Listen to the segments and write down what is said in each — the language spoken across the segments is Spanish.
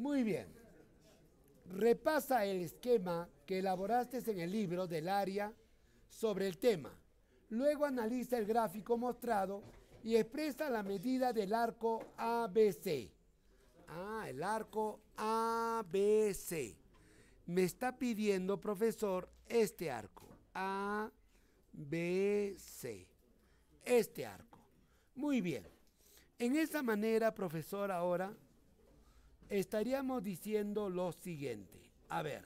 Muy bien. Repasa el esquema que elaboraste en el libro del área sobre el tema. Luego analiza el gráfico mostrado y expresa la medida del arco ABC. Ah, el arco ABC. Me está pidiendo, profesor, este arco. ABC. Este arco. Muy bien. En esa manera, profesor, ahora estaríamos diciendo lo siguiente. A ver,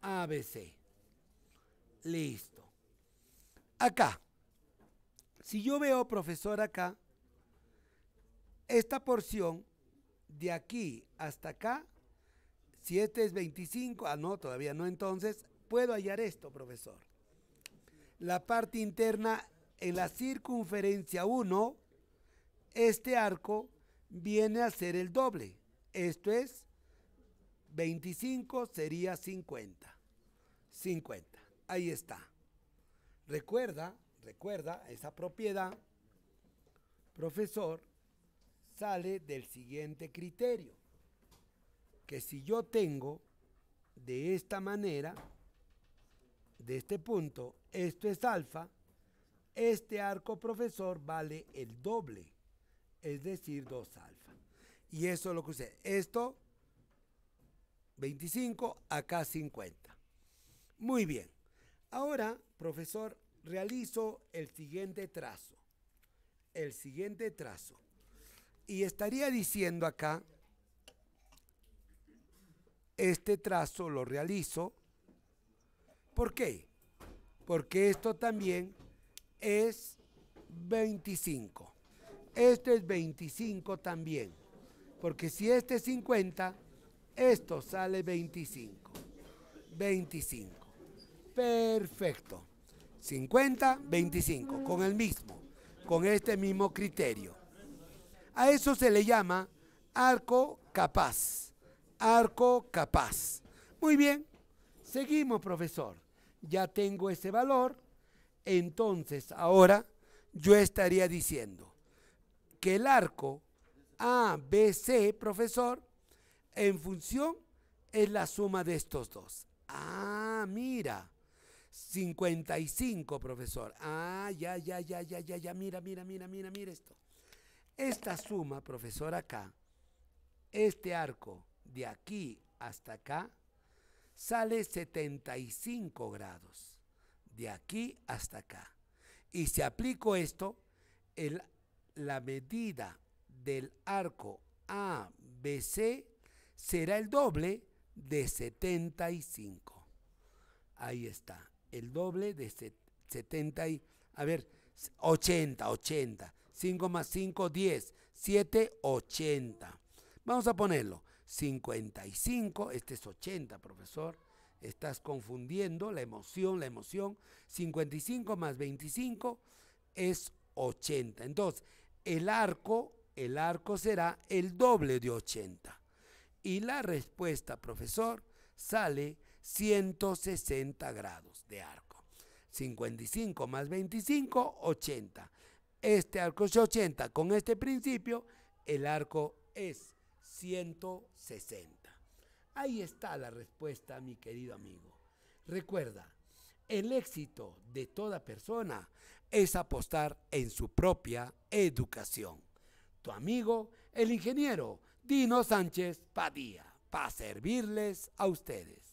ABC. Listo. Acá. Si yo veo, profesor, acá, esta porción de aquí hasta acá, si este es 25, ah, no, todavía no, entonces puedo hallar esto, profesor. La parte interna en la circunferencia 1, este arco viene a ser el doble. Esto es 25 sería 50. 50. Ahí está. Recuerda, recuerda, esa propiedad, profesor, sale del siguiente criterio. Que si yo tengo de esta manera, de este punto, esto es alfa, este arco profesor vale el doble, es decir, 2 alfa. Y eso es lo que usted. Esto, 25, acá 50. Muy bien. Ahora, profesor, realizo el siguiente trazo. El siguiente trazo. Y estaría diciendo acá, este trazo lo realizo. ¿Por qué? Porque esto también es 25. Esto es 25 también. Porque si este es 50, esto sale 25. 25. Perfecto. 50, 25. Con el mismo. Con este mismo criterio. A eso se le llama arco capaz. Arco capaz. Muy bien. Seguimos, profesor. Ya tengo ese valor. Entonces, ahora yo estaría diciendo que el arco a, B, C, profesor, en función es la suma de estos dos. Ah, mira. 55, profesor. Ah, ya, ya, ya, ya, ya, ya. Mira, mira, mira, mira, mira esto. Esta suma, profesor, acá, este arco de aquí hasta acá, sale 75 grados. De aquí hasta acá. Y si aplico esto, el, la medida del arco ABC será el doble de 75. Ahí está, el doble de 70 y, a ver, 80, 80. 5 más 5, 10. 7, 80. Vamos a ponerlo. 55, este es 80, profesor. Estás confundiendo la emoción, la emoción. 55 más 25 es 80. Entonces, el arco el arco será el doble de 80. Y la respuesta, profesor, sale 160 grados de arco. 55 más 25, 80. Este arco es 80. Con este principio, el arco es 160. Ahí está la respuesta, mi querido amigo. Recuerda, el éxito de toda persona es apostar en su propia educación tu amigo, el ingeniero Dino Sánchez Padilla, para servirles a ustedes.